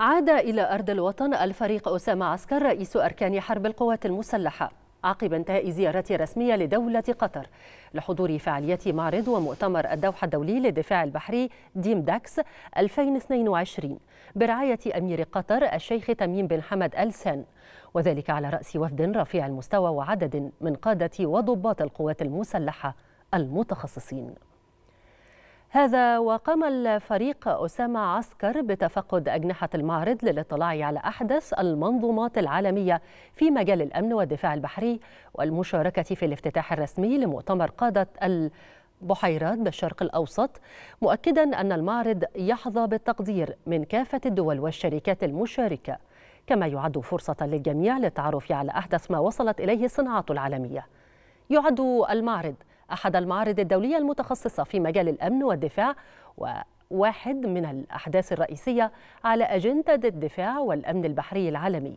عاد إلى أرض الوطن الفريق أسامة عسكر رئيس أركان حرب القوات المسلحة عقب انتهاء زيارة رسمية لدولة قطر لحضور فعالية معرض ومؤتمر الدوحة الدولي للدفاع البحري ديم داكس 2022 برعاية أمير قطر الشيخ تميم بن حمد آل وذلك على رأس وفد رفيع المستوى وعدد من قادة وضباط القوات المسلحة المتخصصين هذا وقام الفريق أسامة عسكر بتفقد أجنحة المعرض للاطلاع على أحدث المنظومات العالمية في مجال الأمن والدفاع البحري والمشاركة في الافتتاح الرسمي لمؤتمر قادة البحيرات بالشرق الأوسط مؤكدا أن المعرض يحظى بالتقدير من كافة الدول والشركات المشاركة كما يعد فرصة للجميع للتعرف على أحدث ما وصلت إليه الصناعات العالمية يعد المعرض أحد المعارض الدولية المتخصصة في مجال الأمن والدفاع وواحد من الأحداث الرئيسية على أجندة الدفاع والأمن البحري العالمي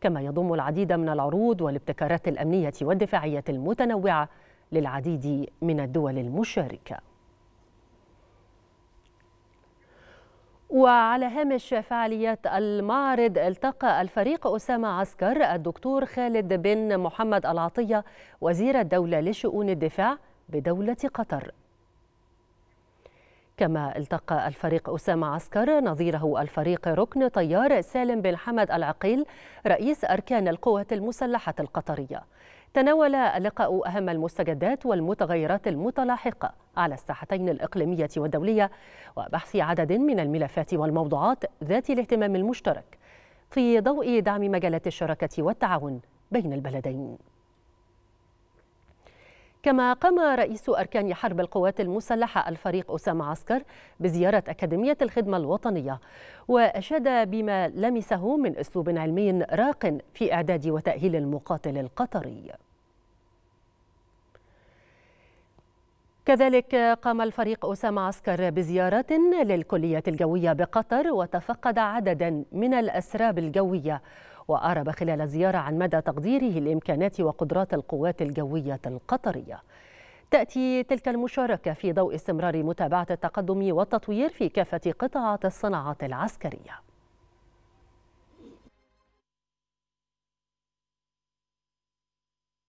كما يضم العديد من العروض والابتكارات الأمنية والدفاعية المتنوعة للعديد من الدول المشاركه وعلى هامش فعاليات المعرض التقى الفريق أسامة عسكر الدكتور خالد بن محمد العطية وزير الدولة لشؤون الدفاع بدولة قطر كما التقى الفريق أسامة عسكر نظيره الفريق ركن طيار سالم بن حمد العقيل رئيس أركان القوات المسلحة القطرية تناول اللقاء أهم المستجدات والمتغيرات المتلاحقة على الساحتين الإقليمية والدولية وبحث عدد من الملفات والموضوعات ذات الاهتمام المشترك في ضوء دعم مجالات الشراكة والتعاون بين البلدين كما قام رئيس أركان حرب القوات المسلحة الفريق أسامة عسكر بزيارة أكاديمية الخدمة الوطنية وأشاد بما لمسه من أسلوب علمي راق في إعداد وتأهيل المقاتل القطري كذلك قام الفريق أسامة عسكر بزيارة للكلية الجوية بقطر وتفقد عددا من الأسراب الجوية وأعرب خلال الزيارة عن مدى تقديره لإمكانات وقدرات القوات الجوية القطرية تأتي تلك المشاركة في ضوء استمرار متابعة التقدم والتطوير في كافة قطاعات الصناعات العسكرية